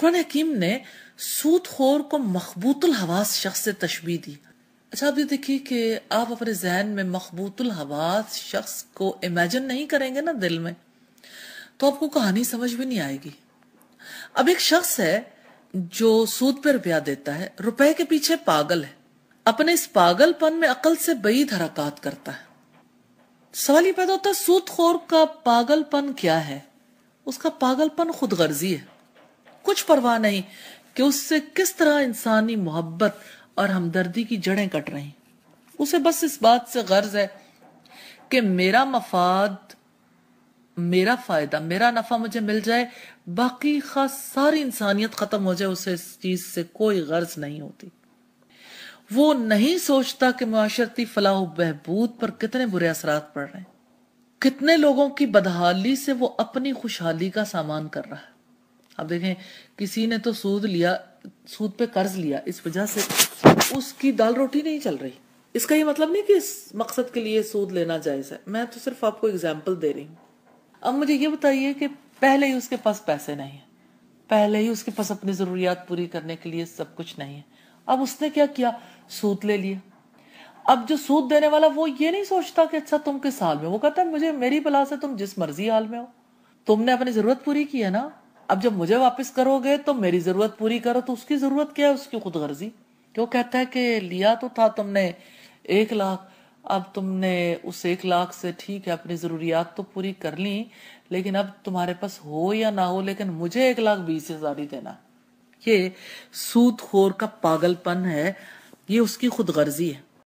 कुरान हकीम ने खोर को मखबूतुल हवास शख्स से तशबी दी अच्छा आप ये देखिए कि आप अपने जहन में मखबूतुल हवास शख्स को इमेजिन नहीं करेंगे ना दिल में तो आपको कहानी समझ भी नहीं आएगी अब एक शख्स है जो सूद पे रुपया देता है रुपए के पीछे पागल है अपने इस पागलपन में अकल से बई हरकत करता है सवाल ये पैदा होता है सूदखोर का पागलपन क्या है उसका पागलपन खुदगर्जी है कुछ परवाह नहीं कि उससे किस तरह इंसानी मोहब्बत और हमदर्दी की जड़ें कट रही उसे बस इस बात से गर्ज है कि मेरा मफाद मेरा फायदा मेरा नफा मुझे मिल जाए बाकी खास सारी इंसानियत खत्म हो जाए उसे इस चीज से कोई गर्ज नहीं होती वो नहीं सोचता कि माशरती फलाह बहबूद पर कितने बुरे असरात पड़ रहे हैं कितने लोगों की बदहाली से वो अपनी खुशहाली का सामान कर रहा है अब देखें किसी ने तो सूद लिया सूद पे कर्ज लिया इस वजह से उसकी दाल रोटी नहीं चल रही इसका ये मतलब नहीं कि इस मकसद के लिए सूद लेना जायज़ है मैं तो सिर्फ आपको एग्जाम्पल दे रही हूँ अब मुझे ये बताइए कि पहले ही उसके पास पैसे नहीं है पहले ही उसके पास अपनी ज़रूरियात पूरी करने के लिए सब कुछ नहीं है अब उसने क्या किया सूद ले लिया अब जो सूद देने वाला वो ये नहीं सोचता कि अच्छा तुम किस हाल में वो कहता है मुझे मेरी बला से तुम जिस मर्जी हाल में हो तुमने अपनी ज़रूरत पूरी की है ना अब जब मुझे वापस करोगे तो मेरी जरूरत पूरी करो तो उसकी जरूरत क्या है उसकी खुद गर्जी क्यों कहता है कि लिया तो था तुमने एक लाख अब तुमने उस एक लाख से ठीक है अपनी जरूरियात तो पूरी कर ली लेकिन अब तुम्हारे पास हो या ना हो लेकिन मुझे एक लाख बीस हजार ही देना ये खोर का पागलपन है ये उसकी खुद गर्जी है